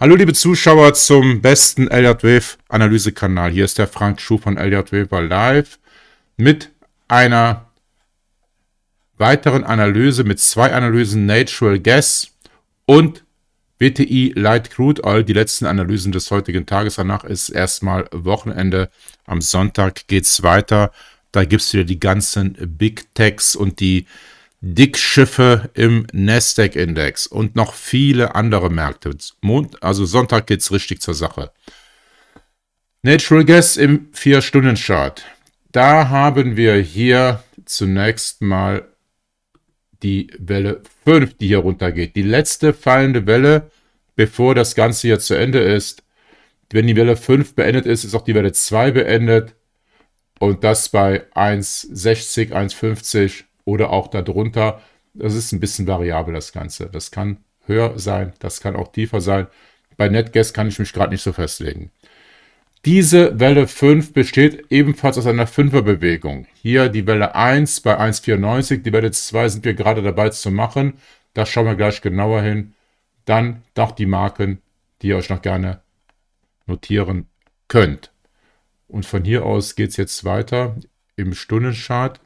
Hallo liebe Zuschauer zum besten Elliott Wave Analysekanal. Hier ist der Frank Schuh von Elliott Waver live mit einer weiteren Analyse, mit zwei Analysen Natural Gas und WTI Light Crude Oil, die letzten Analysen des heutigen Tages. Danach ist erstmal Wochenende. Am Sonntag geht es weiter. Da gibt es wieder die ganzen Big Techs und die Dickschiffe im Nasdaq-Index und noch viele andere Märkte. Mond, also Sonntag geht es richtig zur Sache. Natural Gas im 4-Stunden-Chart. Da haben wir hier zunächst mal die Welle 5, die hier runtergeht. Die letzte fallende Welle, bevor das Ganze hier zu Ende ist. Wenn die Welle 5 beendet ist, ist auch die Welle 2 beendet. Und das bei 1,60, 1,50 oder auch darunter. Das ist ein bisschen variabel, das Ganze. Das kann höher sein, das kann auch tiefer sein. Bei NetGuess kann ich mich gerade nicht so festlegen. Diese Welle 5 besteht ebenfalls aus einer Fünferbewegung. Hier die Welle 1 bei 1,94, die Welle 2 sind wir gerade dabei zu machen. Da schauen wir gleich genauer hin. Dann noch die Marken, die ihr euch noch gerne notieren könnt. Und von hier aus geht es jetzt weiter im Stundenchart.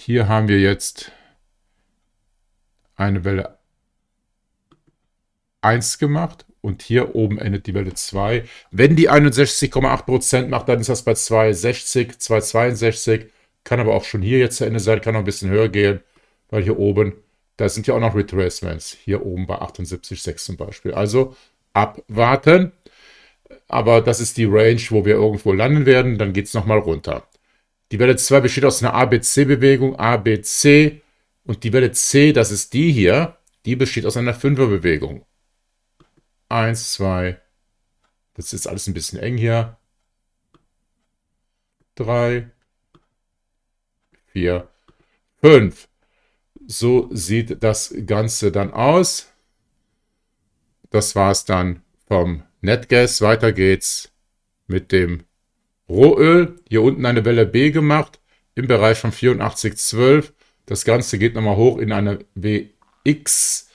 hier haben wir jetzt eine Welle 1 gemacht und hier oben endet die Welle 2. Wenn die 61,8% macht, dann ist das bei 260, 262. Kann aber auch schon hier jetzt zu Ende sein, kann noch ein bisschen höher gehen, weil hier oben, da sind ja auch noch Retracements. Hier oben bei 78,6 zum Beispiel. Also abwarten. Aber das ist die Range, wo wir irgendwo landen werden. Dann geht es nochmal runter. Die Welle 2 besteht aus einer ABC-Bewegung, ABC. Und die Welle C, das ist die hier, die besteht aus einer Fünferbewegung. 1, 2, Das ist alles ein bisschen eng hier. 3, 4, 5. So sieht das Ganze dann aus. Das war es dann vom NetGuess. Weiter geht's mit dem Rohöl, hier unten eine Welle B gemacht, im Bereich von 84,12. Das Ganze geht nochmal hoch in eine WX,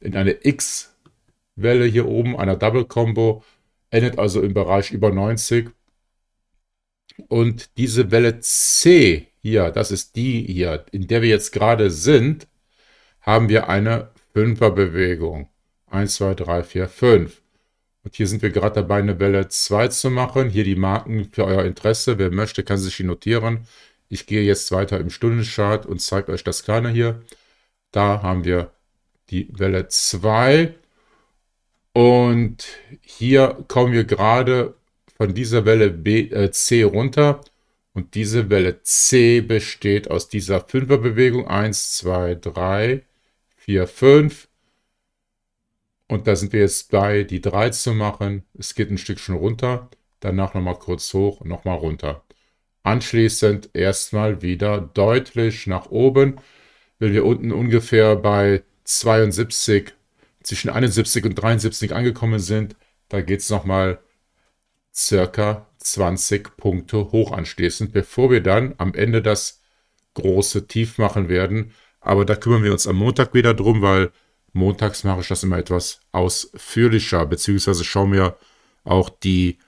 in eine X-Welle hier oben, einer Double Combo, endet also im Bereich über 90. Und diese Welle C hier, das ist die hier, in der wir jetzt gerade sind, haben wir eine Fünferbewegung. 1, 2, 3, 4, 5. Und hier sind wir gerade dabei, eine Welle 2 zu machen. Hier die Marken für euer Interesse. Wer möchte, kann sich die notieren. Ich gehe jetzt weiter im Stundenchart und zeige euch das kleine hier. Da haben wir die Welle 2. Und hier kommen wir gerade von dieser Welle B, äh, C runter. Und diese Welle C besteht aus dieser Fünferbewegung. 1, 2, 3, 4, 5. Und da sind wir jetzt bei, die 3 zu machen. Es geht ein Stückchen runter, danach nochmal kurz hoch und nochmal runter. Anschließend erstmal wieder deutlich nach oben, weil wir unten ungefähr bei 72, zwischen 71 und 73 angekommen sind. Da geht es nochmal circa 20 Punkte hoch anschließend, bevor wir dann am Ende das große Tief machen werden. Aber da kümmern wir uns am Montag wieder drum, weil Montags mache ich das immer etwas ausführlicher, beziehungsweise schaue mir auch die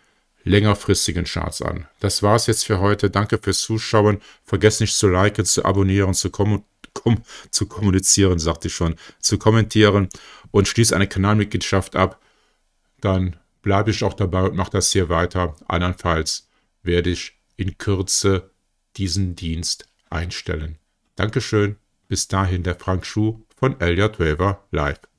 längerfristigen Charts an. Das war es jetzt für heute. Danke fürs Zuschauen. Vergesst nicht zu liken, zu abonnieren, zu, kom kom zu kommunizieren, sagte ich schon, zu kommentieren und schließt eine Kanalmitgliedschaft ab. Dann bleibe ich auch dabei und mache das hier weiter. Andernfalls werde ich in Kürze diesen Dienst einstellen. Dankeschön. Bis dahin der Frank Schuh von Elliot Waver live.